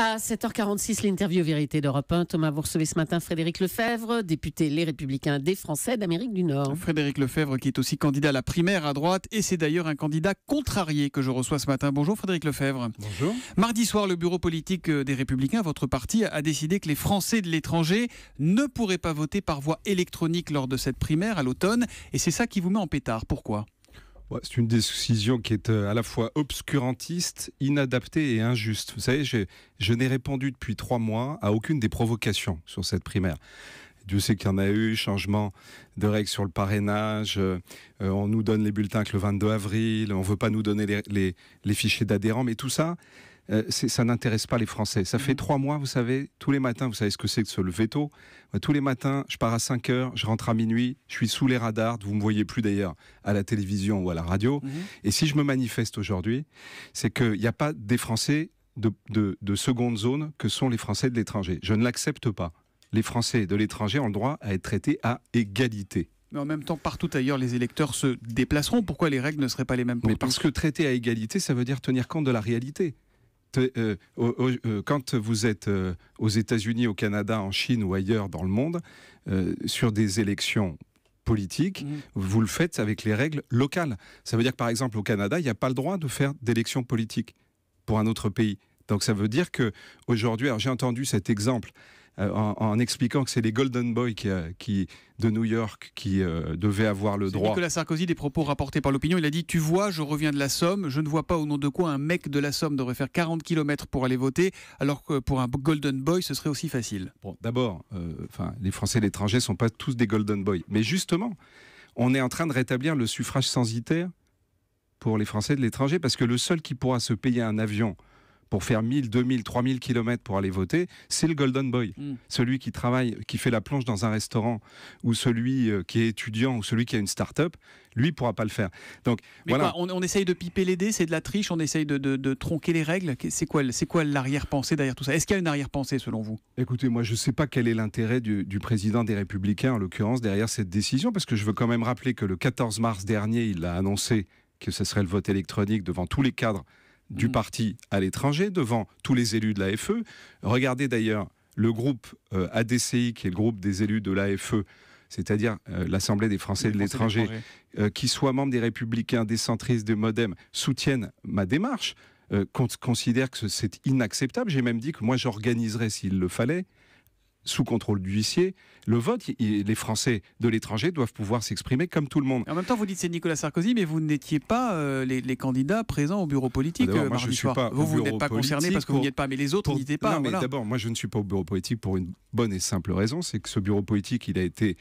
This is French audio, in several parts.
À 7h46, l'interview Vérité d'Europe 1. Thomas, vous recevez ce matin Frédéric Lefebvre, député Les Républicains des Français d'Amérique du Nord. Frédéric Lefebvre qui est aussi candidat à la primaire à droite et c'est d'ailleurs un candidat contrarié que je reçois ce matin. Bonjour Frédéric Lefebvre. Bonjour. Mardi soir, le bureau politique euh, des Républicains, votre parti, a décidé que les Français de l'étranger ne pourraient pas voter par voie électronique lors de cette primaire à l'automne et c'est ça qui vous met en pétard. Pourquoi c'est une décision qui est euh, à la fois obscurantiste, inadaptée et injuste. Vous savez, je n'ai répondu depuis trois mois à aucune des provocations sur cette primaire. Dieu sait qu'il y en a eu, changement de règles sur le parrainage, euh, euh, on nous donne les bulletins que le 22 avril, on ne veut pas nous donner les fichiers d'adhérents, mais tout ça, euh, ça n'intéresse pas les Français. Ça fait mhm. trois mois, vous savez, tous les matins, vous savez ce que c'est que se lever tôt. Tous les matins, je pars à 5 heures, je rentre à minuit, je suis sous les radars, vous ne me voyez plus d'ailleurs à la télévision ou à la radio. Mhm. Et si je me manifeste aujourd'hui, c'est qu'il n'y a pas des Français de, seconde zone que sont les Français de l'étranger. Je ne l'accepte pas. Les Français de l'étranger ont le droit à être traités à égalité. Mais en même temps, partout ailleurs, les électeurs se déplaceront. Pourquoi les règles ne seraient pas les mêmes pour Mais parce que traiter à égalité, ça veut dire tenir compte de la réalité. Euh, euh, quand vous êtes euh, aux États-Unis, au Canada, en Chine ou ailleurs dans le monde, sur des élections politiques, mmh. vous le faites avec les règles locales. Ça veut dire que par exemple au Canada, il n'y a pas le droit de faire d'élections politiques pour un autre pays. Donc ça veut dire que aujourd'hui, j'ai entendu cet exemple euh, en, expliquant que c'est les Golden Boys euh, qui, de New York qui euh, devaient avoir le droit. Nicolas Sarkozy, des propos rapportés par l'opinion, il a dit Tu vois, je reviens de la Somme, je ne vois pas au nom de quoi un mec de la Somme devrait faire 40 km pour aller voter, alors que pour un Golden Boy, ce serait aussi facile. d'abord, les Français de l'étranger ne sont pas tous des Golden Boys. Mais justement, on est en train de rétablir le suffrage censitaire pour les Français de l'étranger, parce que le seul qui pourra se payer un avion pour faire 1000, 2000, 3000 kilomètres pour aller voter, c'est le golden boy. Mm. Celui qui travaille, qui fait la planche dans un restaurant, ou celui euh, qui est étudiant, ou celui qui a une start-up, lui pourra pas le faire. Donc on, essaye de piper les dés, c'est de la triche, on essaye de, tronquer les règles. C'est quoi, c'est quoi l'arrière-pensée derrière tout ça Est-ce qu'il y a une arrière-pensée selon vous Écoutez, moi je ne sais pas quel est l'intérêt du, président des Républicains en l'occurrence derrière cette décision, parce que je veux quand même rappeler que le 14 mars dernier, il a annoncé que ce serait le vote électronique devant tous les cadres du mm. parti à l'étranger, devant tous les élus de l'AFE. Regardez d'ailleurs le groupe euh, ADCI, qui est le groupe des élus de l'AFE, c'est-à-dire euh, l'Assemblée des Français de l'étranger, euh, qui soit membre des Républicains, des centristes, des Modem, soutiennent ma démarche, considèrent que c'est inacceptable. J'ai même dit que moi j'organiserais, s'il le fallait, sous contrôle du huissier, le vote, les Français de l'étranger doivent pouvoir s'exprimer comme tout le monde. En même temps, vous dites c'est Nicolas Sarkozy, mais vous n'étiez pas euh, les, candidats présents au bureau politique. Ah, euh, moi, je suis pas vous, vous n'êtes pas concerné parce que vous n'y êtes pas, mais les autres n'y étaient pas. Non, mais d'abord, moi, je ne suis pas au bureau politique pour une bonne et simple raison, c'est que ce bureau politique, il a été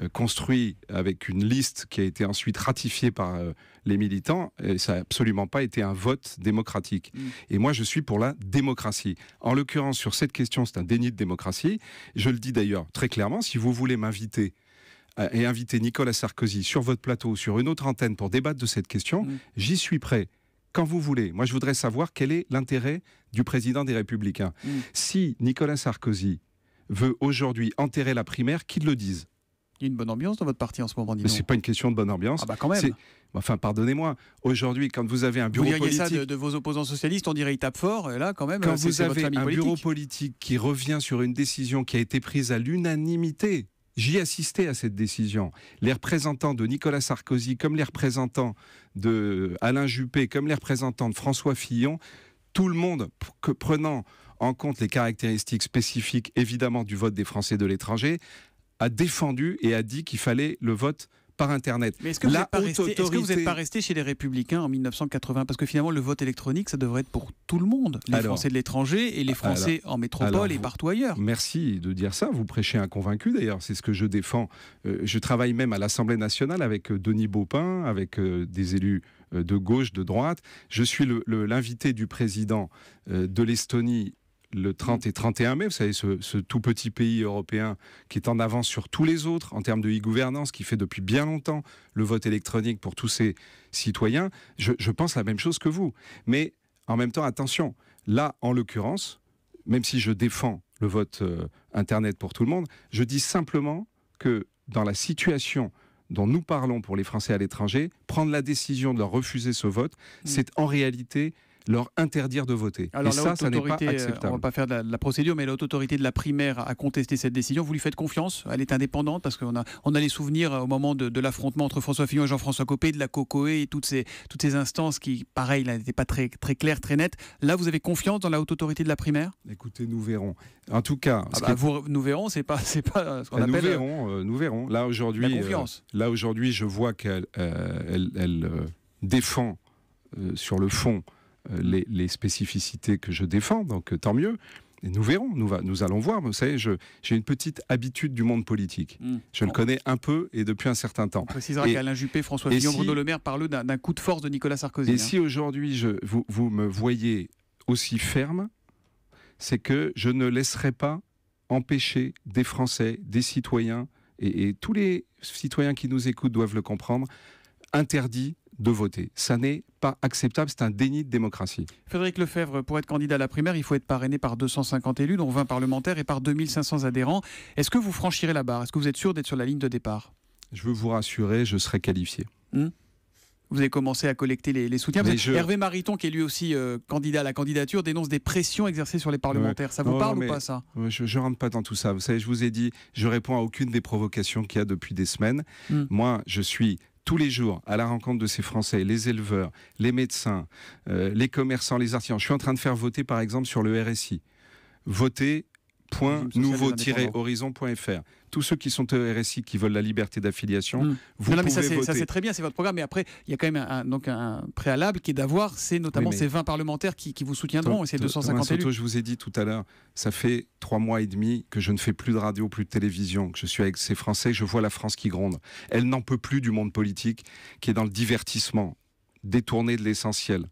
euh, construit avec une liste qui a été ensuite ratifiée par les militants, et ça n'a absolument pas été un vote démocratique. Mm. Et moi, je suis pour la démocratie. En l'occurrence, sur cette question, c'est un déni de démocratie. Je le dis d'ailleurs très clairement, si vous voulez m'inviter euh, et inviter Nicolas Sarkozy sur votre plateau, sur une autre antenne pour débattre de cette question, mm. j'y suis prêt. Quand vous voulez. Moi, je voudrais savoir quel est l'intérêt du président des Républicains. Mm. Si Nicolas Sarkozy veut aujourd'hui enterrer la primaire, qu'il le dise une bonne ambiance dans votre parti en ce moment, Mais Mais c'est pas une question de bonne ambiance. Ah bah quand même. Enfin, pardonnez-moi. Aujourd'hui, quand vous avez un bureau vous politique, ça de, vos opposants socialistes, on dirait il tape fort. Et là, quand même, quand vous avez un bureau politique qui revient sur une décision qui a été prise à l'unanimité. J'y assistais à cette décision. Les représentants de Nicolas Sarkozy, comme les représentants de Alain Juppé, comme les représentants de François Fillon, tout le monde prenant en compte les caractéristiques spécifiques évidemment du vote des Français de l'étranger, a défendu et a dit qu'il fallait le vote par Internet. Mais est-ce que, vous n'êtes pas, resté chez les Républicains en 1980 Parce que finalement, le vote électronique, ça devrait être pour tout le monde. Les Français de l'étranger et les ah, Français en métropole et partout ailleurs. Merci de dire ça. Vous prêchez un convaincu d'ailleurs. C'est ce que je défends. Euh, je travaille même à l'Assemblée nationale avec euh, Denis Baupin, avec euh, des élus de gauche, de droite. Je suis l'invité du président de l'Estonie le 30 et 31 mai, vous savez, ce, tout petit pays européen qui est en avance sur tous les autres en termes de e-gouvernance, qui fait depuis bien longtemps le vote électronique pour tous ses citoyens, je, pense la même chose que vous. Mais en même temps, attention, là, en l'occurrence, même si je défends le vote euh, Internet pour tout le monde, je dis simplement que dans la situation dont nous parlons pour les Français à l'étranger, prendre la décision de leur refuser ce vote, mm. c'est en réalité leur interdire de voter. et ça, ça n'est pas euh, acceptable. On va pas faire de la, procédure, mais la de la primaire a contesté cette décision. Vous lui faites confiance Elle est indépendante parce qu'on a, on a les souvenirs euh, au moment de, l'affrontement entre François Fillon et Jean-François Copé, de la COCOE et toutes ces, toutes ces instances qui, pareil, n'étaient pas très, très claires, très nettes. Là, vous avez confiance dans la haute autorité de la primaire Écoutez, nous verrons. En tout cas, ah bah, nous verrons, c'est pas, c'est pas euh, ce qu'on ah, appelle. Nous verrons, nous verrons. Là aujourd'hui, là aujourd'hui, je vois qu'elle, elle, elle défend sur le fond euh, les, spécificités que je défends, donc euh, tant mieux. nous verrons, nous, allons voir. Vous savez, j'ai une petite habitude du monde politique. Mmh. Je le connais un peu et depuis un certain temps. On précisera qu'Alain Juppé, François Fillon, Bruno Le Maire parlent d'un coup de force de Nicolas Sarkozy. Et hein. si aujourd'hui vous, vous me voyez aussi ferme, c'est que je ne laisserai pas empêcher des Français, des citoyens, et, tous les citoyens qui nous écoutent doivent le comprendre, interdits de voter. Ça n'est pas acceptable, c'est un déni de démocratie. Frédéric Lefebvre, pour être candidat à la primaire, il faut être parrainé par 250 élus, dont 20 parlementaires et par 2500 adhérents. Est-ce que vous franchirez la barre Est-ce que vous êtes sûr d'être sur la ligne de départ Je veux vous rassurer, je serai qualifié. Hmm vous avez commencé à collecter les, soutiens. Hervé Mariton, qui est lui aussi euh, candidat à la candidature, dénonce des pressions exercées sur les parlementaires. Ça vous parle ou pas ça Je ne rentre pas dans tout ça. Vous savez, je vous ai dit, je réponds à aucune des provocations qu'il y a depuis des semaines. Hmm. Moi, je suis tous les jours à la rencontre de ces Français, les éleveurs, les médecins, euh, les commerçants, les artisans. Je suis en train de faire voter, par exemple, sur le RSI. Voter — horizonfr Tous ceux qui sont RSI, qui veulent la liberté d'affiliation, hmm. vous pouvez ça, voter. Ça c'est très bien, c'est votre programme. Mais après, il y a quand même un, donc un préalable qui est d'avoir, c'est notamment ces 20 parlementaires qui, vous soutiendront et ces 250 je vous ai dit tout à l'heure, ça fait trois mois et demi que je ne fais plus de radio, plus de télévision, que je suis avec ces Français, je vois la France qui gronde. Elle n'en peut plus du monde politique qui est dans le divertissement, détourné de l'essentiel.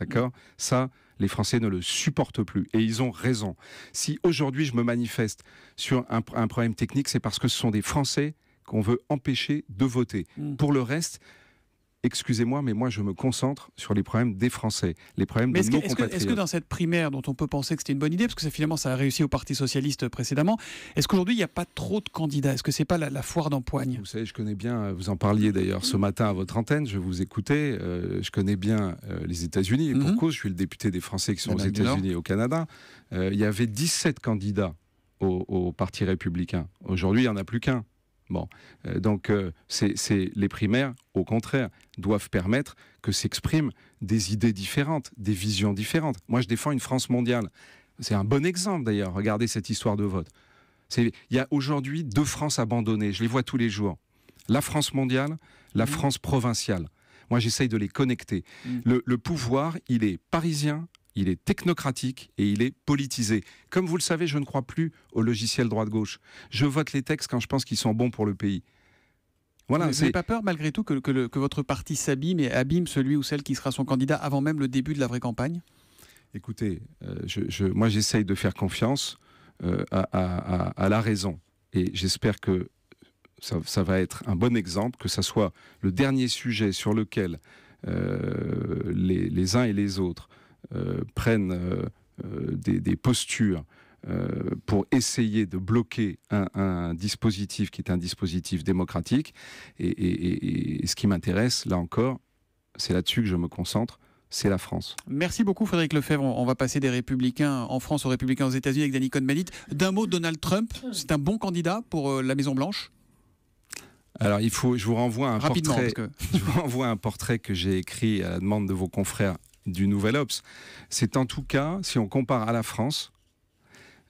D'accord Ça, les Français ne le supportent plus. Et ils ont raison. Si aujourd'hui je me manifeste sur un, problème technique, c'est parce que ce sont des Français qu'on veut empêcher de voter. Hmm. Pour le reste, excusez-moi, mais moi je me concentre sur les problèmes des Français, les problèmes de nos Est-ce que, dans cette primaire dont on peut penser que c'était une bonne idée, parce que finalement ça a réussi au Parti Socialiste précédemment, est-ce qu'aujourd'hui il n'y a pas trop de candidats Est-ce que c'est pas la, foire d'empoigne Vous savez, je connais bien, euh, vous en parliez d'ailleurs ce matin à votre antenne, je vous écoutais, euh, je connais bien euh, les États-Unis, et pour mhm. cause, je suis le député des Français qui sont aux États-Unis et au Canada. il y avait 17 candidats au, au Parti républicain. Aujourd'hui, il n'y en a plus qu'un. Bon, euh, donc euh, c'est les primaires, au contraire, doivent permettre que s'expriment des idées différentes, des visions différentes. Moi, je défends une France mondiale. C'est un bon exemple d'ailleurs. Regardez cette histoire de vote. Il y a aujourd'hui deux France abandonnées. Je les vois tous les jours. La France mondiale, la mmh. France provinciale. Moi, j'essaye de les connecter. Mmh. le pouvoir, il est parisien, il est technocratique et il est politisé. Comme vous le savez, je ne crois plus au logiciel droite-gauche. Je vote les textes quand je pense qu'ils sont bons pour le pays. Voilà, vous n'avez pas peur malgré tout que, votre parti s'abîme et abîme celui ou celle qui sera son candidat avant même le début de la vraie campagne Écoutez, euh, je, moi j'essaye de faire confiance euh, à, la raison. Et j'espère que ça, va être un bon exemple, que ça soit le dernier sujet sur lequel euh, les, uns et les autres euh, prennent euh, euh, des, postures pour essayer de bloquer un, dispositif qui est un dispositif démocratique. Et, ce qui m'intéresse, là encore, c'est là-dessus que je me concentre. C'est la France. Merci beaucoup Frédéric Lefebvre. On va passer des républicains en France aux républicains aux États-Unis avec Danny cohn D'un mot, Donald Trump, c'est un bon candidat pour la Maison Blanche. Alors il faut, je vous renvoie un portrait. je vous renvoie un portrait que j'ai écrit à la demande de vos confrères du nouvel OPS. C'est en tout cas, si on compare à la France,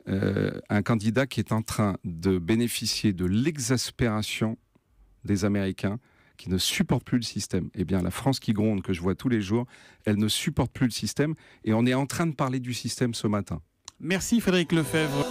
euh, un candidat qui est en train de bénéficier de l'exaspération des Américains qui ne supportent plus le système. Eh bien, la France qui gronde, que je vois tous les jours, elle ne supporte plus le système et on est en train de parler du système ce matin. Merci Frédéric Lefebvre.